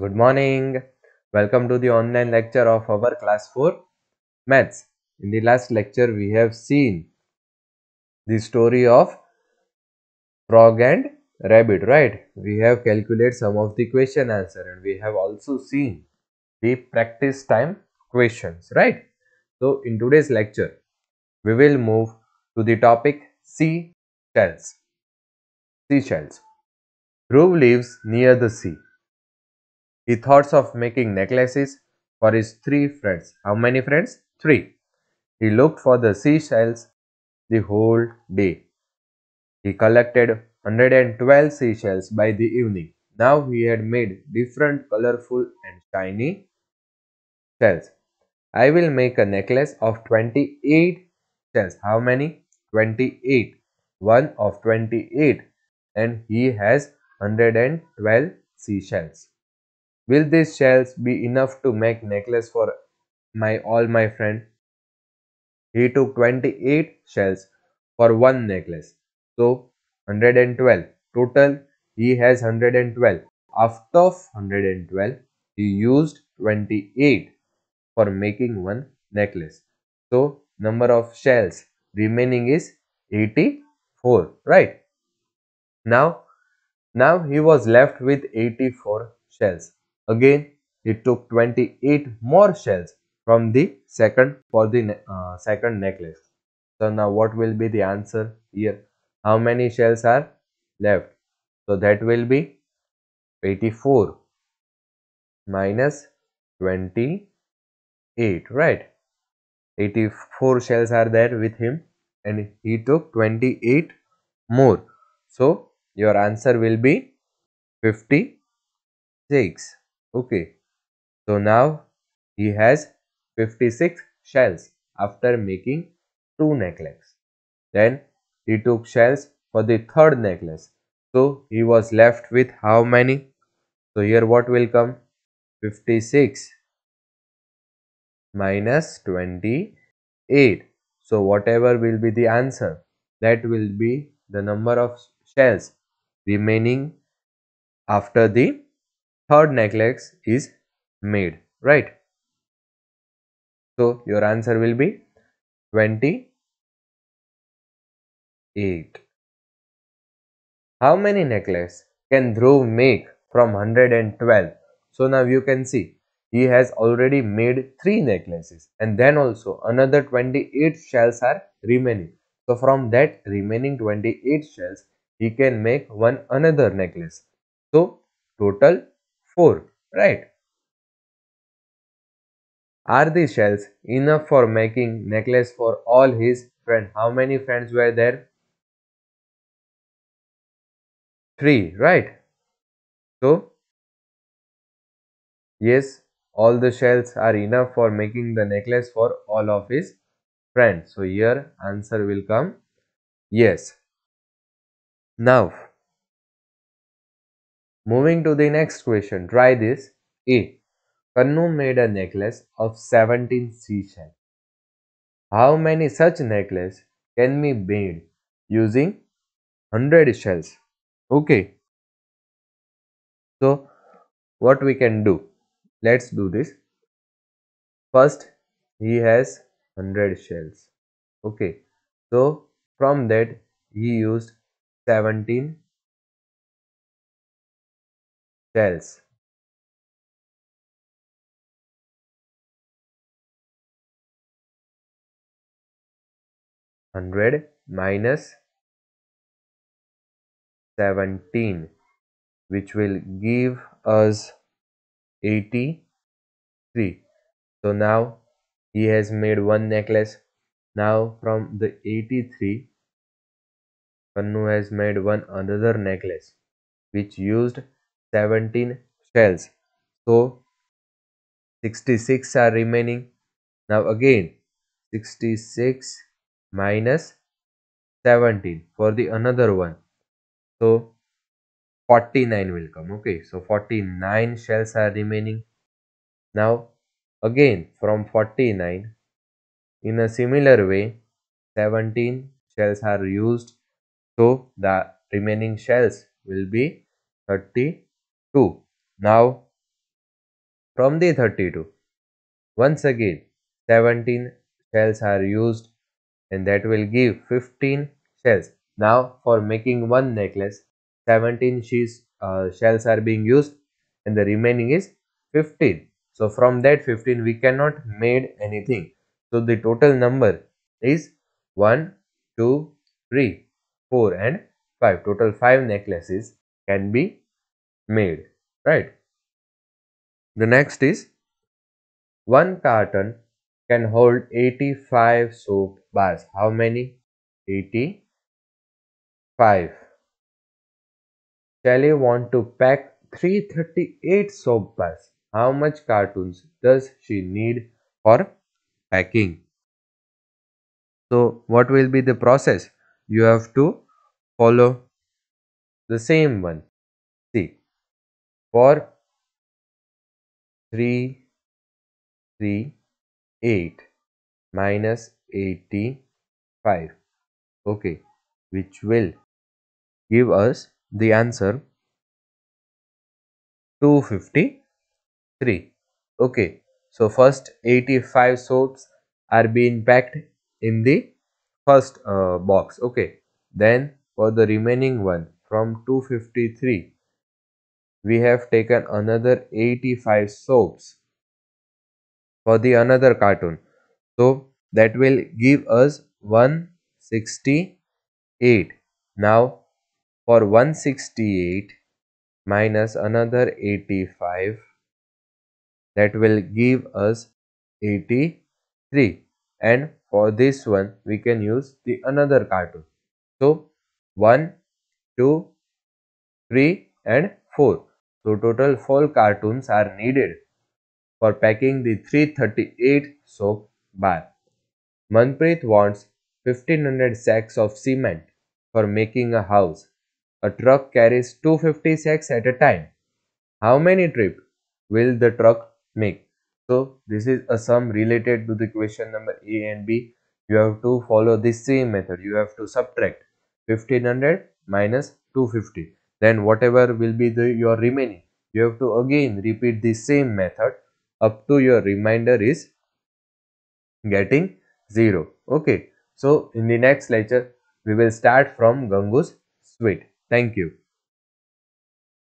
Good morning. Welcome to the online lecture of our class 4 maths. In the last lecture we have seen the story of frog and rabbit, right? We have calculated some of the question answer and we have also seen the practice time questions, right? So in today's lecture we will move to the topic sea shells. Sea shells. Dhruv lives near the sea. He thought of making necklaces for his three friends. How many friends? Three. He looked for the seashells the whole day. He collected 112 seashells by the evening. Now he had made different colorful and shiny shells. I will make a necklace of 28 shells. How many? 28. One of 28 and he has 112 seashells. Will these shells be enough to make necklace for my all my friend? He took 28 shells for one necklace. So 112. Total he has 112. After 112 he used 28 for making one necklace. So number of shells remaining is 84 right now now he was left with 84 shells Again, it took 28 more shells from the second for the uh, second necklace. So now what will be the answer here? How many shells are left? So that will be 84 minus 28, right? 84 shells are there with him and he took 28 more. So your answer will be 56. Okay, so now he has 56 shells after making two necklaces. Then he took shells for the third necklace. So he was left with how many? So here what will come? 56 minus 28. So whatever will be the answer that will be the number of shells remaining after the third necklace is made right so your answer will be 28 how many necklaces can Dhruv make from 112 so now you can see he has already made three necklaces and then also another 28 shells are remaining so from that remaining 28 shells he can make one another necklace so total 4, right? Are the shells enough for making necklace for all his friends? How many friends were there? 3, right? So, yes, all the shells are enough for making the necklace for all of his friends. So, here answer will come yes. Now, Moving to the next question, try this. A. Kannu made a necklace of 17 seashells. How many such necklaces can be made using 100 shells? Okay. So, what we can do? Let's do this. First, he has 100 shells. Okay. So, from that, he used 17 cells hundred minus seventeen which will give us eighty three so now he has made one necklace now from the 83 Pannu has made one another necklace which used 17 shells so 66 are remaining now again 66 minus 17 for the another one so 49 will come okay so 49 shells are remaining now again from 49 in a similar way 17 shells are used so the remaining shells will be 30 2. Now from the 32. Once again 17 shells are used and that will give 15 shells. Now for making one necklace 17 she's, uh, shells are being used and the remaining is 15. So from that 15 we cannot made anything. So the total number is 1, 2, 3, 4 and 5. Total 5 necklaces can be made right the next is one carton can hold 85 soap bars how many 85 Shelley want to pack 338 soap bars how much cartons does she need for packing so what will be the process you have to follow the same one for 3 3 8 minus 85 okay which will give us the answer 253 okay so first 85 soaps are being packed in the first uh, box okay then for the remaining one from 253 we have taken another 85 soaps for the another cartoon so that will give us 168 now for 168 minus another 85 that will give us 83 and for this one we can use the another cartoon so 1 2 3 and 4 so total 4 cartons are needed for packing the 338 soap bar. Manpreet wants 1500 sacks of cement for making a house. A truck carries 250 sacks at a time. How many trips will the truck make? So this is a sum related to the question number A and B. You have to follow this same method. You have to subtract 1500 minus 250 then whatever will be the your remaining you have to again repeat the same method up to your reminder is getting 0 okay so in the next lecture we will start from gangu's suite thank you